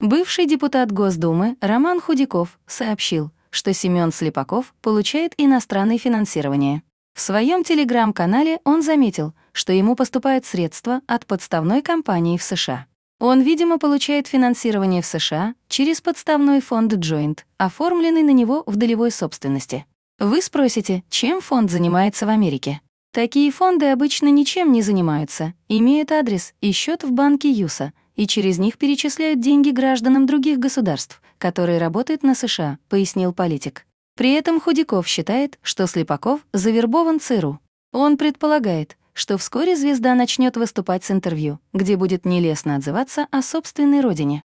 Бывший депутат Госдумы Роман Худяков сообщил, что Семён Слепаков получает иностранное финансирование. В своем телеграм-канале он заметил, что ему поступают средства от подставной компании в США. Он, видимо, получает финансирование в США через подставной фонд Joint, оформленный на него в долевой собственности. Вы спросите, чем фонд занимается в Америке? Такие фонды обычно ничем не занимаются, имеют адрес и счет в банке ЮСА, и через них перечисляют деньги гражданам других государств, которые работают на США, пояснил политик. При этом Худяков считает, что Слепаков завербован ЦРУ. Он предполагает, что вскоре звезда начнет выступать с интервью, где будет нелестно отзываться о собственной родине.